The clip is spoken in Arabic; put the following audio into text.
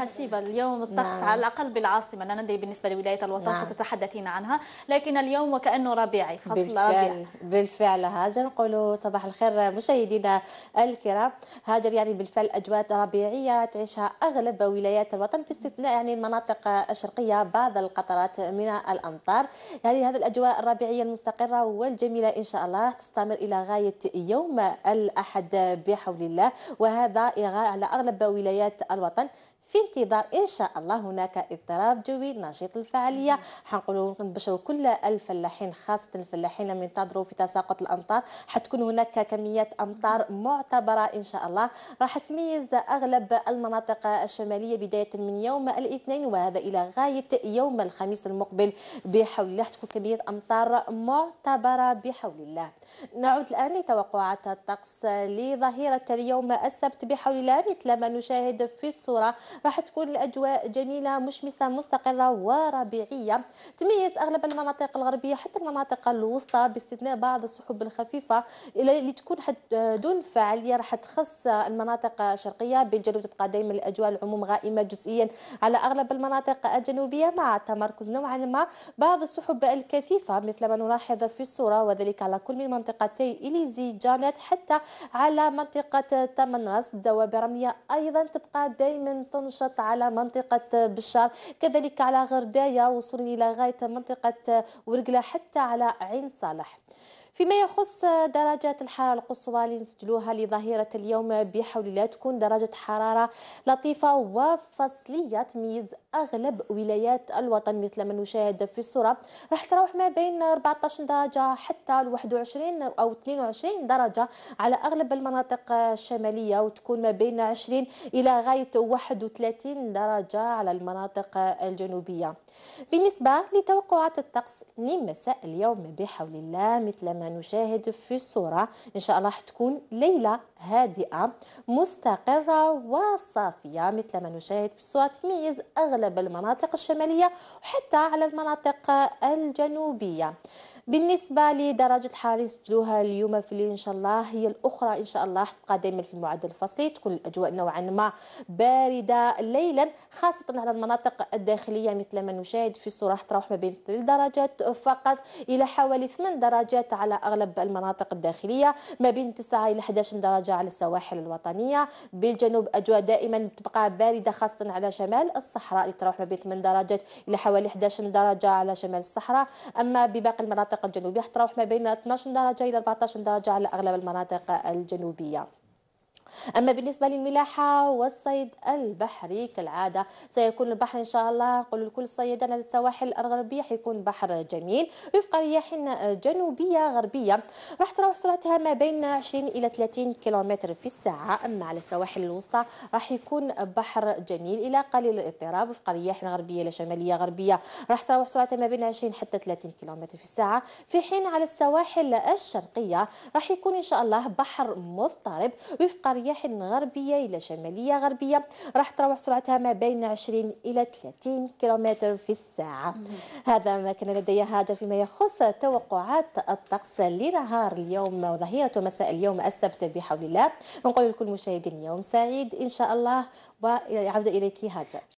حسيبة اليوم الطقس نعم. على الأقل بالعاصمة أنا ندري بالنسبة لولاية الوطن نعم. ستتحدثين عنها لكن اليوم وكأنه ربيعي فصل بالفعل. ربيع بالفعل هاجر نقول صباح الخير مشاهدينا الكرام هاجر يعني بالفعل أجواء ربيعية تعيشها أغلب ولايات الوطن باستثناء يعني المناطق الشرقية بعض القطرات من الأمطار يعني هذه الأجواء الربيعية المستقرة والجميلة إن شاء الله تستمر إلى غاية يوم الأحد بحول الله وهذا على أغلب ولايات الوطن في انتظار ان شاء الله هناك اضطراب جوي نشيط الفعاليه حنقولوا نبشروا كل الفلاحين خاصه الفلاحين لما ينتظروا في تساقط الامطار حتكون هناك كميات امطار معتبره ان شاء الله راح تميز اغلب المناطق الشماليه بدايه من يوم الاثنين وهذا الى غايه يوم الخميس المقبل بحول الله تكون كميه امطار معتبره بحول الله نعود الان لتوقعات الطقس لظهيره اليوم السبت بحول الله مثل ما نشاهد في الصوره راح تكون الاجواء جميله مشمسه مستقره وربيعيه تميز اغلب المناطق الغربيه حتى المناطق الوسطى باستثناء بعض السحب الخفيفه اللي تكون دون فعاليه راح تخص المناطق الشرقيه بالجنوب تبقى دائما الاجواء العموم غائمه جزئيا على اغلب المناطق الجنوبيه مع تمركز نوعا ما بعض السحب الكثيفه مثل ما نلاحظ في الصوره وذلك على كل من منطقتي اليزي جانت حتى على منطقه تمنص دوابه رميه ايضا تبقى دائما تنشط تنشط على منطقة بشار كذلك على غردايا وصولا إلى غاية منطقة ورقلة حتى على عين صالح فيما يخص درجات الحرارة القصوى اللي نسجلوها لظهيرة اليوم بحول الله تكون درجة حرارة لطيفة وفصلية تميز أغلب ولايات الوطن مثل ما نشاهد في الصورة راح تروح ما بين 14 درجة حتى ل 21 أو 22 درجة على أغلب المناطق الشمالية وتكون ما بين 20 إلى غاية 31 درجة على المناطق الجنوبية بالنسبة لتوقعات الطقس لمساء اليوم بحول الله مثل كما نشاهد في الصورة إن شاء الله تكون ليلة هادئة مستقرة وصافية مثل ما نشاهد في الصورة تميز أغلب المناطق الشمالية وحتى على المناطق الجنوبية بالنسبة لدرجة الحرارة سجلوها اليوم في الليل إن شاء الله هي الأخرى إن شاء الله تبقى دائما في المعدل الفصلي تكون الأجواء نوعا ما باردة ليلا خاصة على المناطق الداخلية مثل ما نشاهد في الصورة تروح ما بين 3 درجات فقط إلى حوالي 8 درجات على أغلب المناطق الداخلية ما بين 9 إلى 11 درجة على السواحل الوطنية بالجنوب أجواء دائما تبقى باردة خاصة على شمال الصحراء اللي تروح ما بين 8 درجات إلى حوالي 11 درجة على شمال الصحراء أما بباقي المناطق المناطق الجنوبية حتراوح ما بين 12 درجة إلى 14 درجة على أغلب المناطق الجنوبية أما بالنسبة للملاحة والصيد البحري كالعادة سيكون البحر إن شاء الله نقول لكل الصيادين على السواحل الغربية حيكون بحر جميل وفق رياح جنوبية غربية راح تروح سرعتها ما بين 20 إلى 30 كيلومتر في الساعة أما على السواحل الوسطى راح يكون بحر جميل إلى قليل الاضطراب وفق رياح غربية إلى شمالية غربية راح تروح سرعتها ما بين 20 حتى 30 كيلومتر في الساعة في حين على السواحل الشرقية راح يكون إن شاء الله بحر مضطرب وفق رياح غربية إلى شمالية غربية راح تراوح سرعتها ما بين 20 إلى 30 كيلومتر في الساعة هذا ما كان لدي هاجر فيما يخص توقعات الطقس لنهار اليوم وظهيرة مساء اليوم السبت بحول الله نقول لكل مشاهدين يوم سعيد إن شاء الله وعودة إليك هاجر